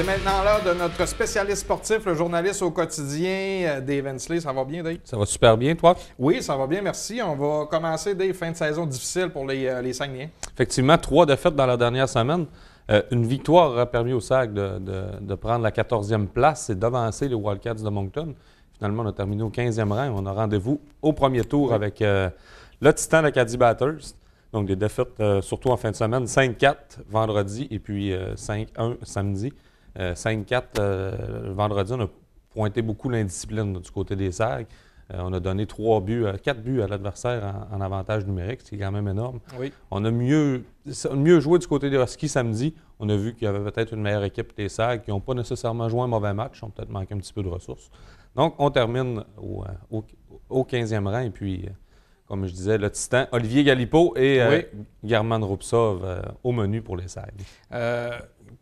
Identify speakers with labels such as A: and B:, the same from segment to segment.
A: C'est maintenant l'heure de notre spécialiste sportif, le journaliste au quotidien, euh, Dave Hensley. Ça va bien, Dave?
B: Ça va super bien, toi?
A: Oui, ça va bien, merci. On va commencer, Dave, fin de saison difficile pour les, 5 euh, les Saguenayens.
B: Effectivement, trois défaites dans la dernière semaine. Euh, une victoire a permis au SAC de, prendre la 14e place et d'avancer les Wildcats de Moncton. Finalement, on a terminé au 15e rang. On a rendez-vous au premier tour avec le Titan de Caddy Batters. Donc, des défaites, surtout en fin de semaine, 5-4 vendredi et puis 5-1 samedi. 5-4, euh, euh, le vendredi, on a pointé beaucoup l'indiscipline du côté des sacs. Euh, on a donné trois buts, quatre buts à l'adversaire en, avantage numérique, ce qui est quand même énorme. On a mieux, joué du côté des Huskies samedi. On a vu qu'il y avait peut-être une meilleure équipe des SAG qui n'ont pas nécessairement joué un mauvais match, ont peut-être manqué un petit peu de ressources. Donc, on termine au, 15e rang. Et puis, comme je disais, le titan Olivier Galipo et Garman au menu pour les SAG.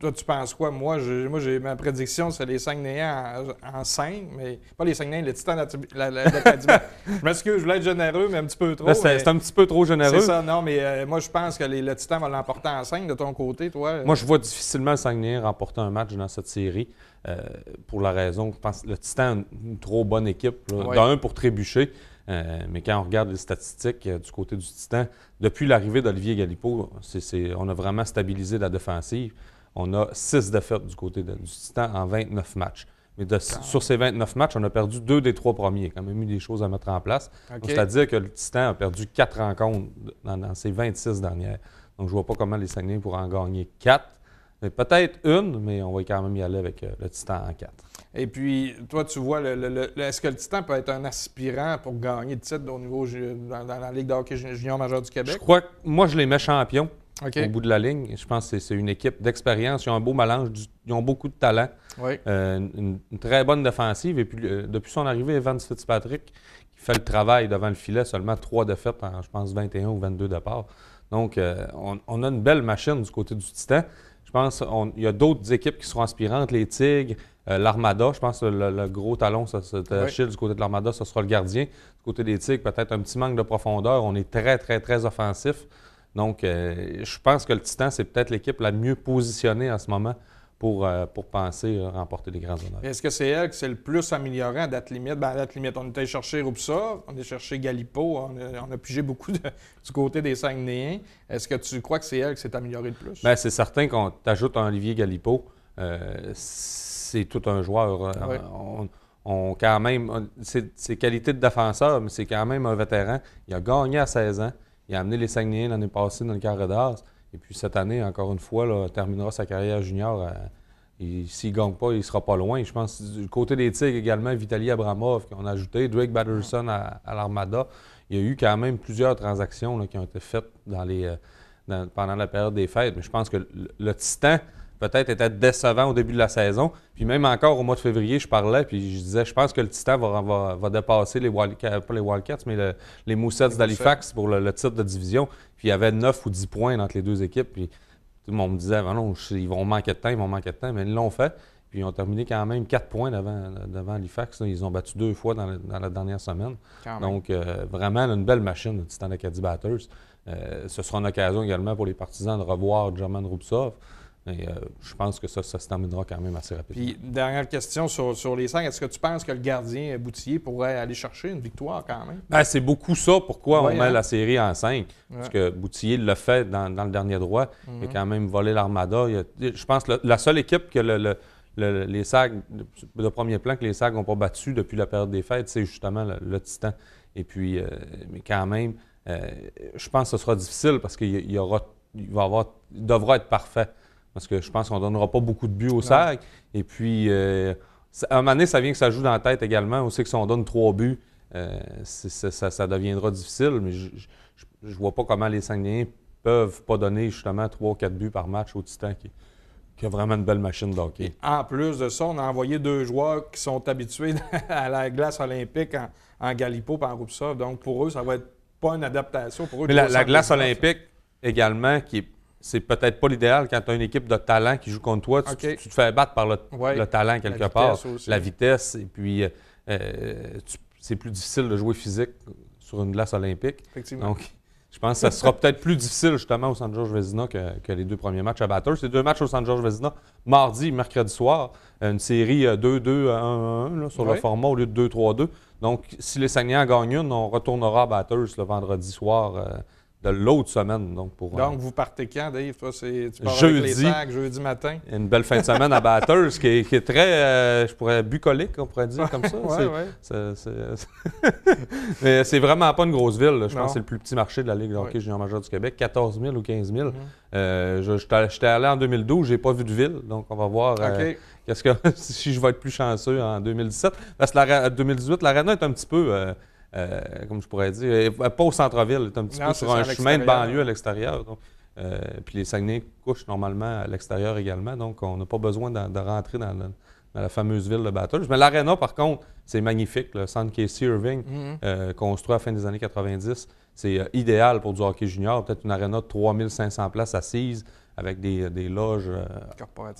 A: Toi, tu penses quoi? Moi, moi j'ai, ma prédiction, c'est les Saguenayens en, en 5, mais pas les Saguenayens, le Titan d'Acadie. je m'excuse, je voulais être généreux, mais un petit peu trop. Ben, c'est, un petit peu trop généreux. C'est ça, non, mais euh, moi, je pense que les, le Titan va l'emporter en 5 de ton côté, toi. Moi, je vois
B: difficilement le remporter un match dans cette série euh, pour la raison que je pense que le Titan a une, trop bonne équipe. D'un, pour trébucher. Euh, mais quand on regarde les statistiques du côté du Titan, depuis l'arrivée d'Olivier Galipo, on a vraiment stabilisé la défensive. On a 6 défaites du côté du Titan en 29 matchs. Mais sur ces 29 matchs, on a perdu deux des trois premiers. Il y a quand même eu des choses à mettre en place. C'est-à-dire que le Titan a perdu quatre rencontres dans, ses 26 dernières. Donc, je ne vois pas comment les Saguenay pourraient en gagner quatre. Peut-être une, mais on va quand même y aller avec euh, le Titan en quatre.
A: Et puis, toi, tu vois, est-ce que le Titan peut être un aspirant pour gagner de titre au niveau dans, la Ligue d'hockey junior major du Québec? Je
B: crois que moi, je les mets champions au bout de la ligne. Je pense que c'est une équipe d'expérience. Ils ont un beau mélange, ils ont beaucoup de talent. Euh, une, très bonne défensive. Et puis, depuis son arrivée, Evans Fitzpatrick, qui fait le travail devant le filet, seulement trois défaites je pense, 21 ou 22 de départs. Donc, euh, on, a une belle machine du côté du Titan. Je pense qu'il y a d'autres équipes qui seront inspirantes, les Tigres, euh, l'Armada. Je pense que le, gros talon, c'est Achille. Du côté de l'Armada, ce sera le gardien. Du côté des Tigres, peut-être un petit manque de profondeur. On est très, très, très offensif. Donc, euh, je pense que le Titan, c'est peut-être l'équipe la mieux positionnée en ce moment pour, euh, penser euh, remporter des grands honneurs.
A: Est-ce que c'est elle qui s'est le plus améliorée à date limite? Ben, à date limite, on était chercher Roupsa, on est cherché Galipo, on a, on pigé beaucoup du côté des Saint-Néens. Est-ce que tu crois que c'est elle qui s'est améliorée le plus?
B: Bien, c'est certain qu'on t'ajoute un Olivier Galipo. c'est tout un joueur. Ah on, on, quand même, ses qualités de défenseur, mais c'est quand même un vétéran. Il a gagné à 16 ans. Il a amené les Saguenayens l'année passée dans le carré d'ars Et puis cette année, encore une fois, là, terminera sa carrière junior. Euh, s'il ne gagne pas, il ne sera pas loin. Je pense du côté des Tigres également, Vitaly Abramov qu'on a ajouté, Drake Batterson à, l'Armada. Il y a eu quand même plusieurs transactions qui ont été faites dans les, euh, pendant la période des fêtes. Mais je pense que le Titan peut-être était décevant au début de la saison. Puis même encore au mois de février, je parlais, puis je disais, je pense que le Titan va, dépasser les Wildcats, euh, pas les Wildcats, mais les Moussets d'Halifax pour le, titre de division. Puis il y avait 9 ou 10 points entre les deux équipes. Puis tout le monde me disait, ben non, ils vont manquer de temps, ils vont manquer de temps, mais ils l'ont fait. Puis ils ont terminé quand même 4 points devant, Halifax. Ils ont battu deux fois dans, la, dernière semaine. Donc, euh, vraiment, une belle machine, le Titan Acadie Batters. Euh, ce sera une occasion également pour les partisans de revoir German Roubsov. Euh, je pense que ça, ça se terminera quand même assez rapidement.
A: Puis, dernière question sur, sur les cinq. Est-ce que tu penses que le gardien Boutillier pourrait aller chercher une victoire quand même?
B: Ben, c'est beaucoup ça pourquoi on met la série en cinq. Parce que Boutillier l'a fait dans, le dernier droit. Il a mhm. quand même volé l'Armada. Je pense que la seule équipe que le, le, de premier plan, que les SAG n'ont pas battu depuis la période des fêtes, c'est justement le, Titan. Et puis, euh, mais quand même, euh, je pense que ce sera difficile parce qu'il y devra être parfait parce que je pense qu'on ne donnera pas beaucoup de buts au sac. Et puis, euh, à un moment donné, ça vient que ça joue dans la tête également. On sait que si on donne trois buts, euh, ça, deviendra difficile, mais je ne vois pas comment les Saguenayens peuvent pas donner justement trois ou quatre buts par match au Titan qui, a vraiment une belle machine de hockey.
A: En plus de ça, on a envoyé deux joueurs qui sont habitués à la glace olympique en, Galipo et en Roupsa. Donc, pour eux, ça va être pas une adaptation. Pour eux, mais la, glace olympique
B: également, qui est c'est peut-être pas l'idéal quand tu as une équipe de talent qui joue contre toi. Tu, te fais battre par le, talent quelque part, la vitesse, et puis euh, euh, c'est plus difficile de jouer physique sur une glace olympique. Effectivement. Donc, je pense que ça sera peut-être plus difficile justement au San georges Vezina que, les deux premiers matchs à Batters. C'est deux matchs au San georges Vezina, mardi et mercredi soir. Euh, une série 2-2-1-1 sur le format au lieu de 2-3-2. Donc, si les Saguenayens gagnent une, on retournera à Batters le vendredi soir de l'autre semaine. Donc, pour, donc euh,
A: vous partez quand, Dave? Toi, tu jeudi, avec sacs, jeudi matin?
B: Une belle fin de semaine à Batters qui, est, très, euh, je pourrais, bucolique, on pourrait dire comme ça. Oui, c'est, Mais c'est vraiment pas une grosse ville. Je pense que c'est le plus petit marché de la Ligue de hockey junior majeur du Québec, 14 000 ou 15 000. Mhm. Euh, je, j'étais, allé en 2012, j'ai pas vu de ville, donc on va voir qu'est-ce que, si je vais être plus chanceux en 2017. Parce que la, 2018, l'Arena est un petit peu euh, comme je pourrais dire, euh, pas au centre-ville, un petit peu sur un chemin de banlieue à l'extérieur. Euh, puis les Saguenay couchent normalement à l'extérieur également, donc on n'a pas besoin de, rentrer dans, la fameuse ville de Battles. Mais l'aréna, par contre, c'est magnifique. Le centre Casey Irving, mhm. construit à la fin des années 90, c'est idéal pour du hockey junior. Peut-être une aréna de 3500 places assises avec des, loges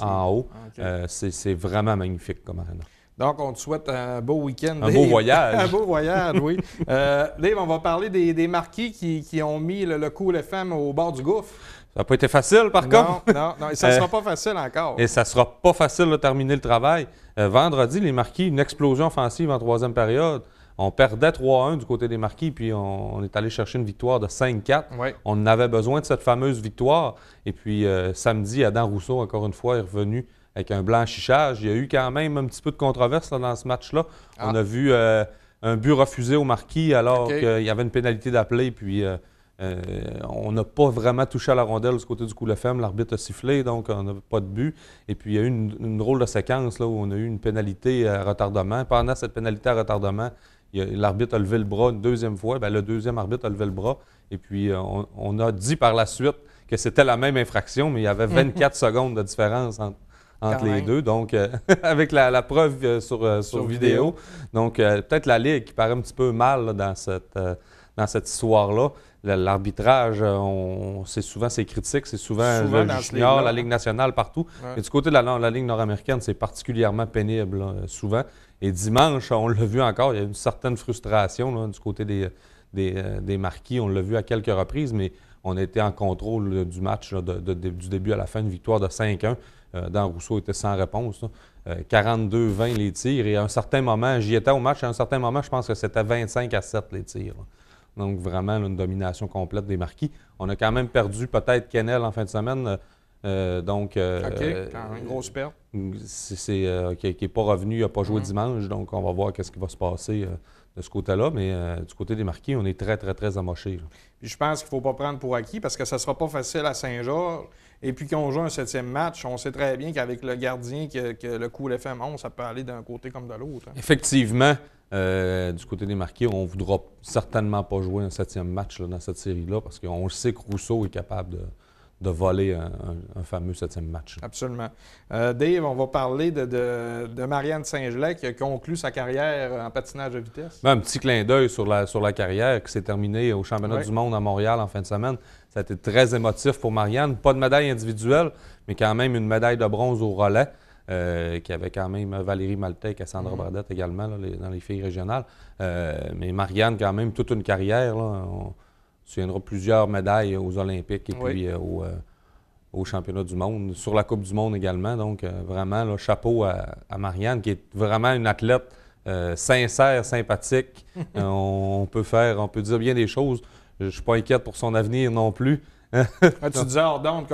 B: en haut. Ah, c'est vraiment magnifique comme aréna.
A: Donc, on te souhaite un beau week-end. Un beau voyage. un beau voyage, oui. Euh, Dave, on va parler des, marquis qui, ont mis le, coup cool FM au bord du gouffre.
B: Ça n'a pas été facile, par contre.
A: Non, non, Et ça ne euh, sera pas facile encore.
B: Et ça ne sera pas facile de terminer le travail. Euh, vendredi, les marquis, une explosion offensive en troisième période. On perdait 3-1 du côté des marquis, puis on, est allé chercher une victoire de 5-4. On avait besoin de cette fameuse victoire. Et puis, euh, samedi, Adam Rousseau, encore une fois, est revenu avec un blanchissage. Il y a eu quand même un petit peu de controverse dans ce match-là. On ah. a vu euh, un but refusé au marquis alors qu'il y avait une pénalité d'appelé. Puis euh, euh, on n'a pas vraiment touché à la rondelle du côté du coup ferme. L'arbitre a sifflé, donc on n'a pas de but. Et puis il y a eu une, drôle de séquence là, où on a eu une pénalité à retardement. Pendant cette pénalité à retardement, l'arbitre a levé le bras une deuxième fois. Ben, le deuxième arbitre a levé le bras. Et puis on, on a dit par la suite que c'était la même infraction, mais il y avait 24 secondes de différence entre entre les deux. Donc, euh, avec la, preuve euh, euh, sur, vidéo. Donc, peut-être la Ligue qui paraît un petit peu mal dans cette, dans cette histoire-là. L'arbitrage, c'est souvent c'est critique, c'est souvent, le la Ligue nationale, partout. Mais du côté de la, Ligue nord-américaine, c'est particulièrement pénible, souvent. Et dimanche, on l'a vu encore, il y a une certaine frustration du côté des, des, marquis. On l'a vu à quelques reprises, mais on était en contrôle du match du début à la fin, une victoire de 5-1. Euh, dans Rousseau était sans réponse. 42-20 euh, les tirs. Et à un certain moment, j'y étais au match, et à un certain moment, je pense que c'était 25 à 7 les tirs. Donc, vraiment, une domination complète des marquis. On a quand même perdu peut-être Kennel en fin de semaine. Euh, donc, OK,
A: une grosse perte.
B: C'est, qui n'est pas revenu, il n'a pas joué mm-hmm. dimanche. Donc, on va voir ce qui va se passer de ce côté-là. Mais du côté des marquis, on est très, très, très amoché.
A: Je pense qu'il ne faut pas prendre pour acquis parce que ça ne sera pas facile à Saint-Georges. Et puis quand on joue un septième match, on sait très bien qu'avec le gardien, que, le coup l'FM11, ça peut aller d'un côté comme de l'autre.
B: Effectivement, euh, du côté des marqués, on ne voudra certainement pas jouer un septième match dans cette série-là parce qu'on sait que Rousseau est capable de de voler un, fameux septième match.
A: Absolument. Euh, Dave, on va parler de, Marianne Saint-Gelais qui a conclu sa carrière en patinage de vitesse.
B: Ben, un petit clin d'œil sur la, carrière qui s'est terminée au championnat du monde à Montréal en fin de semaine. Ça a été très émotif pour Marianne. Pas de médaille individuelle, mais quand même une médaille de bronze au relais. Euh, qui avait quand même Valérie Maltais et Cassandra mm-hmm. Bradette également dans les filles régionales. Euh, mais Marianne, quand même, toute une carrière tu tiendras plusieurs médailles aux Olympiques et puis euh, euh, au, championnat du monde, sur la Coupe du monde également. Donc, euh, vraiment, le chapeau à, Marianne, qui est vraiment une athlète sincère, sympathique. on, peut faire, on peut dire bien des choses. Je ne suis pas inquiète pour son avenir non plus. Ah, tu disais
A: ah, hors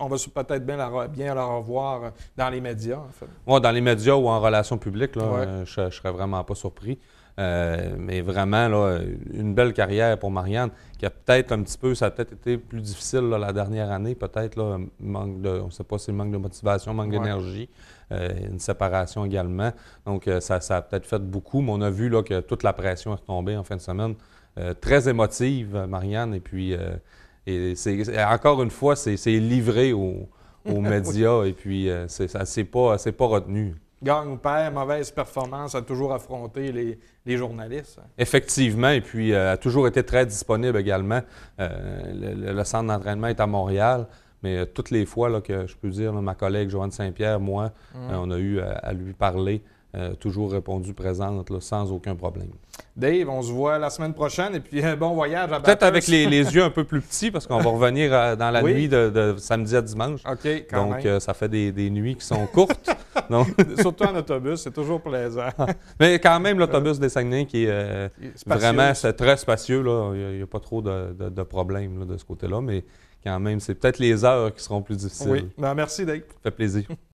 A: on va peut-être bien la, bien la revoir dans les médias.
B: En dans les médias ou en relations publiques, je ne serais vraiment pas surpris. Euh, mais vraiment, là, une belle carrière pour Marianne, qui a peut-être un petit peu, ça a peut-être été plus difficile la dernière année, peut-être, manque de, on ne sait pas si manque de motivation, manque d'énergie, euh, une séparation également. Donc, euh, ça, a peut-être fait beaucoup, mais on a vu là, que toute la pression est tombée en fin de semaine. très émotive, Marianne, et puis, c'est, encore une fois, c'est, livré aux, médias, et puis, ça, c'est, pas, pas retenu
A: gagne ou perd, mauvaise performance, a toujours affronté les, journalistes.
B: Effectivement, et puis euh, a toujours été très disponible également. Euh, le, centre d'entraînement est à Montréal, mais euh, toutes les fois que je peux dire, ma collègue Joanne Saint-Pierre, moi, hum. on a eu à lui parler. Euh, toujours répondu présente sans aucun problème.
A: Dave, on se voit la semaine prochaine et puis euh, bon voyage à Peut-être avec les, yeux
B: un peu plus petits parce qu'on va revenir euh, dans la nuit de, samedi à dimanche. OK, quand Donc, même. Donc, ça fait des, nuits qui sont courtes. Surtout
A: en autobus, c'est toujours plaisant. Ah. Mais quand même, l'autobus des Saguenay qui est, vraiment
B: très spacieux. Il n'y a, pas trop de, de problèmes de ce côté-là, mais quand même, c'est peut-être les heures qui seront plus difficiles. Oui. merci, Dave. Ça fait plaisir.